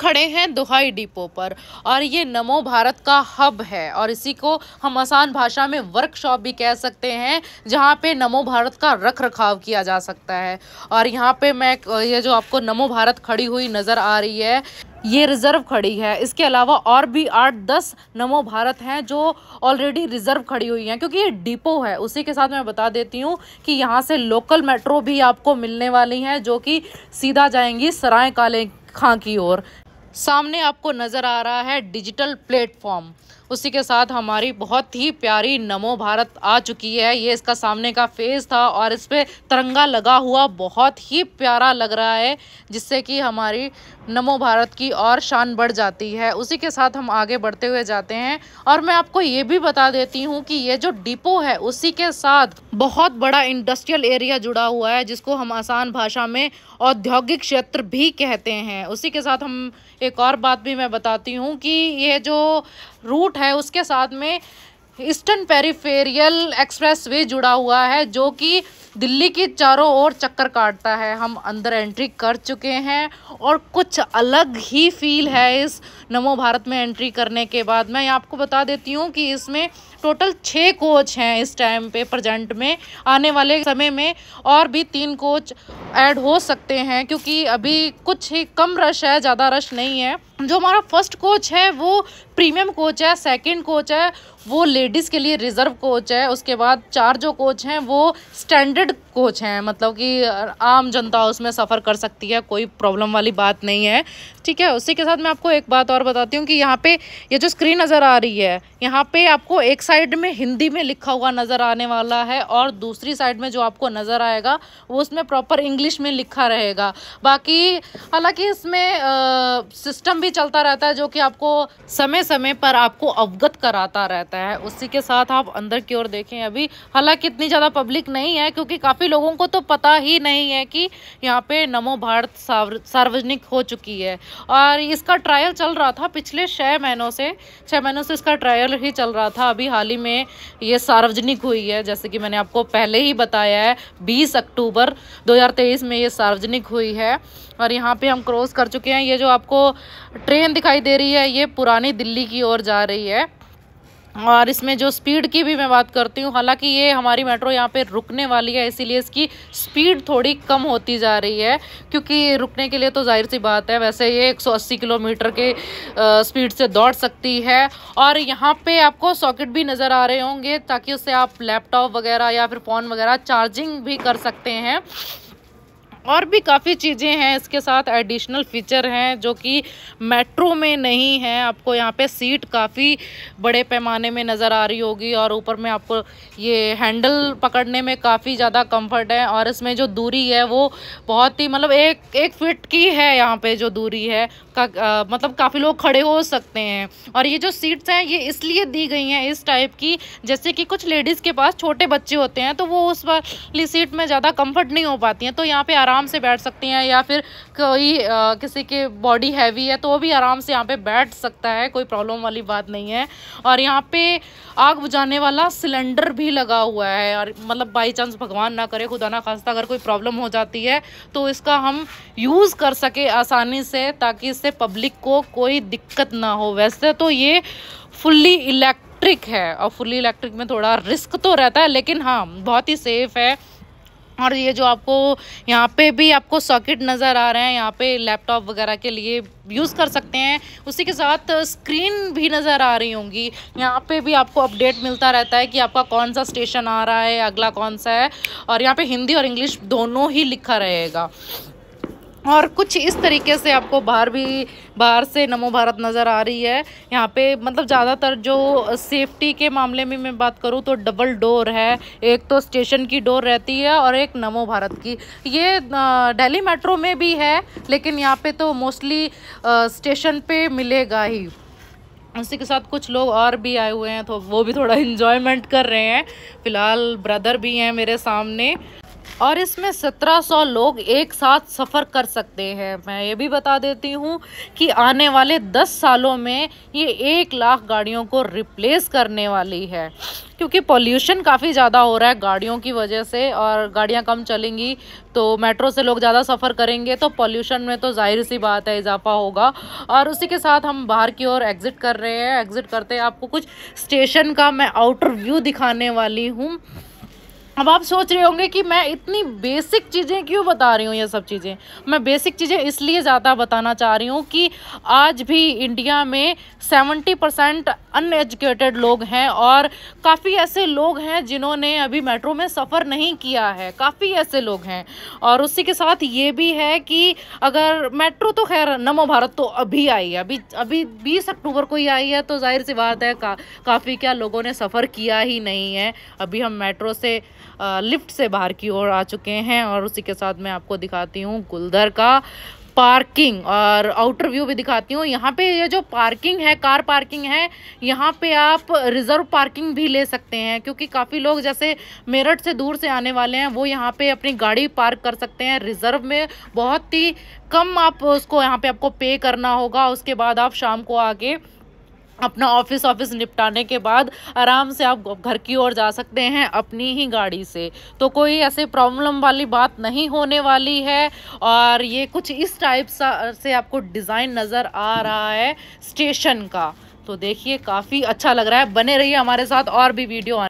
खड़े हैं दुहाई डिपो पर और ये नमो भारत का हब है और इसी को हम आसान भाषा में वर्कशॉप भी कह सकते हैं जहाँ पे नमो भारत का रख रखाव किया जा सकता है और यहाँ पे मैं ये जो आपको नमो भारत खड़ी हुई नज़र आ रही है ये रिज़र्व खड़ी है इसके अलावा और भी आठ दस नमो भारत हैं जो ऑलरेडी रिज़र्व खड़ी हुई हैं क्योंकि ये डिपो है उसी के साथ मैं बता देती हूँ कि यहाँ से लोकल मेट्रो भी आपको मिलने वाली हैं जो कि सीधा जाएंगी सराय काले खां की ओर सामने आपको नज़र आ रहा है डिजिटल प्लेटफॉर्म उसी के साथ हमारी बहुत ही प्यारी नमो भारत आ चुकी है ये इसका सामने का फेस था और इस पर तिरंगा लगा हुआ बहुत ही प्यारा लग रहा है जिससे कि हमारी नमो भारत की और शान बढ़ जाती है उसी के साथ हम आगे बढ़ते हुए जाते हैं और मैं आपको ये भी बता देती हूँ कि ये जो डिपो है उसी के साथ बहुत बड़ा इंडस्ट्रियल एरिया जुड़ा हुआ है जिसको हम आसान भाषा में औद्योगिक क्षेत्र भी कहते हैं उसी के साथ हम एक और बात भी मैं बताती हूँ कि ये जो रूट है उसके साथ में ईस्टर्न पेरीफेरियल एक्सप्रेसवे जुड़ा हुआ है जो कि दिल्ली की चारों ओर चक्कर काटता है हम अंदर एंट्री कर चुके हैं और कुछ अलग ही फील है इस नमो भारत में एंट्री करने के बाद मैं आपको बता देती हूँ कि इसमें टोटल छः कोच हैं इस टाइम पे प्रजेंट में आने वाले समय में और भी तीन कोच ऐड हो सकते हैं क्योंकि अभी कुछ ही कम रश है ज़्यादा रश नहीं है जो हमारा फर्स्ट कोच है वो प्रीमियम कोच है सेकंड कोच है वो लेडीज़ के लिए रिज़र्व कोच है उसके बाद चार जो कोच हैं वो स्टैंडर्ड कोच हैं मतलब कि आम जनता उसमें सफ़र कर सकती है कोई प्रॉब्लम वाली बात नहीं है ठीक है उसी के साथ मैं आपको एक बात और बताती हूँ कि यहाँ पे ये जो स्क्रीन नज़र आ रही है यहाँ पे आपको एक साइड में हिंदी में लिखा हुआ नज़र आने वाला है और दूसरी साइड में जो आपको नज़र आएगा वो उसमें प्रॉपर इंग्लिश में लिखा रहेगा बाकी हालांकि इसमें आ, सिस्टम भी चलता रहता है जो कि आपको समय समय पर आपको अवगत कराता रहता है उसी के साथ आप अंदर की ओर देखें अभी हालाँकि इतनी ज़्यादा पब्लिक नहीं है क्योंकि काफ़ी काफ़ी लोगों को तो पता ही नहीं है कि यहाँ पे नमो भारत सार्वजनिक हो चुकी है और इसका ट्रायल चल रहा था पिछले छः महीनों से छः महीनों से इसका ट्रायल ही चल रहा था अभी हाल ही में ये सार्वजनिक हुई है जैसे कि मैंने आपको पहले ही बताया है बीस अक्टूबर दो में ये सार्वजनिक हुई है और यहाँ पे हम क्रॉस कर चुके हैं ये जो आपको ट्रेन दिखाई दे रही है ये पुरानी दिल्ली की ओर जा रही है और इसमें जो स्पीड की भी मैं बात करती हूँ हालांकि ये हमारी मेट्रो यहाँ पे रुकने वाली है इसीलिए इसकी स्पीड थोड़ी कम होती जा रही है क्योंकि रुकने के लिए तो जाहिर सी बात है वैसे ये 180 किलोमीटर के स्पीड से दौड़ सकती है और यहाँ पे आपको सॉकेट भी नज़र आ रहे होंगे ताकि उससे आप लैपटॉप वगैरह या फिर फ़ोन वगैरह चार्जिंग भी कर सकते हैं और भी काफ़ी चीज़ें हैं इसके साथ एडिशनल फ़ीचर हैं जो कि मेट्रो में नहीं है आपको यहाँ पे सीट काफ़ी बड़े पैमाने में नज़र आ रही होगी और ऊपर में आपको ये हैंडल पकड़ने में काफ़ी ज़्यादा कंफर्ट है और इसमें जो दूरी है वो बहुत ही मतलब एक एक फिट की है यहाँ पे जो दूरी है का, आ, मतलब काफ़ी लोग खड़े हो सकते हैं और ये जो सीट्स हैं ये इसलिए दी गई हैं इस टाइप की जैसे कि कुछ लेडीज़ के पास छोटे बच्चे होते हैं तो वो उस वाली सीट में ज़्यादा कम्फर्ट नहीं हो पाती हैं तो यहाँ पर आराम आराम से बैठ सकती हैं या फिर कोई आ, किसी के बॉडी हैवी है तो वो भी आराम से यहाँ पे बैठ सकता है कोई प्रॉब्लम वाली बात नहीं है और यहाँ पे आग बुझाने वाला सिलेंडर भी लगा हुआ है और मतलब बाई चांस भगवान ना करे खुदा ना खास्ता अगर कोई प्रॉब्लम हो जाती है तो इसका हम यूज़ कर सके आसानी से ताकि इससे पब्लिक को कोई दिक्कत ना हो वैसे तो ये फुल्ली इलेक्ट्रिक है और फुल्ली इलेक्ट्रिक में थोड़ा रिस्क तो रहता है लेकिन हाँ बहुत ही सेफ़ है और ये जो आपको यहाँ पे भी आपको सॉकेट नज़र आ रहे हैं यहाँ पे लैपटॉप वगैरह के लिए यूज़ कर सकते हैं उसी के साथ स्क्रीन भी नज़र आ रही होंगी यहाँ पे भी आपको अपडेट मिलता रहता है कि आपका कौन सा स्टेशन आ रहा है अगला कौन सा है और यहाँ पे हिंदी और इंग्लिश दोनों ही लिखा रहेगा और कुछ इस तरीके से आपको बाहर भी बाहर से नमो भारत नज़र आ रही है यहाँ पे मतलब ज़्यादातर जो सेफ्टी के मामले में मैं बात करूँ तो डबल डोर है एक तो स्टेशन की डोर रहती है और एक नमो भारत की ये दिल्ली मेट्रो में भी है लेकिन यहाँ पे तो मोस्टली स्टेशन पे मिलेगा ही उसी के साथ कुछ लोग और भी आए हुए हैं तो वो भी थोड़ा इन्जॉयमेंट कर रहे हैं फ़िलहाल ब्रदर भी हैं मेरे सामने और इसमें 1700 लोग एक साथ सफ़र कर सकते हैं मैं ये भी बता देती हूँ कि आने वाले 10 सालों में ये एक लाख गाड़ियों को रिप्लेस करने वाली है क्योंकि पॉल्यूशन काफ़ी ज़्यादा हो रहा है गाड़ियों की वजह से और गाड़ियाँ कम चलेंगी तो मेट्रो से लोग ज़्यादा सफ़र करेंगे तो पॉल्यूशन में तो जाहिर सी बात है इजाफा होगा और उसी के साथ हम बाहर की ओर एग्ज़िट कर रहे हैं एग्ज़िट करते आपको कुछ स्टेशन का मैं आउटर व्यू दिखाने वाली हूँ अब आप सोच रहे होंगे कि मैं इतनी बेसिक चीज़ें क्यों बता रही हूँ ये सब चीज़ें मैं बेसिक चीज़ें इसलिए ज़्यादा बताना चाह रही हूँ कि आज भी इंडिया में 70 परसेंट अनएजुकेटेड लोग हैं और काफ़ी ऐसे लोग हैं जिन्होंने अभी मेट्रो में सफ़र नहीं किया है काफ़ी ऐसे लोग हैं और उसी के साथ ये भी है कि अगर मेट्रो तो खैर नमो भारत तो अभी आई है अभी अभी बीस अक्टूबर को ही आई है तो जाहिर सी बात है का, काफ़ी क्या लोगों ने सफ़र किया ही नहीं है अभी हम मेट्रो से लिफ्ट से बाहर की ओर आ चुके हैं और उसी के साथ मैं आपको दिखाती हूँ गुलदर का पार्किंग और आउटर व्यू भी दिखाती हूँ यहाँ पे ये जो पार्किंग है कार पार्किंग है यहाँ पे आप रिज़र्व पार्किंग भी ले सकते हैं क्योंकि काफ़ी लोग जैसे मेरठ से दूर से आने वाले हैं वो यहाँ पे अपनी गाड़ी पार्क कर सकते हैं रिज़र्व में बहुत ही कम आप उसको यहाँ पे आपको पे करना होगा उसके बाद आप शाम को आके अपना ऑफिस ऑफिस निपटाने के बाद आराम से आप घर की ओर जा सकते हैं अपनी ही गाड़ी से तो कोई ऐसे प्रॉब्लम वाली बात नहीं होने वाली है और ये कुछ इस टाइप सा से आपको डिज़ाइन नज़र आ रहा है स्टेशन का तो देखिए काफ़ी अच्छा लग रहा है बने रहिए हमारे साथ और भी वीडियो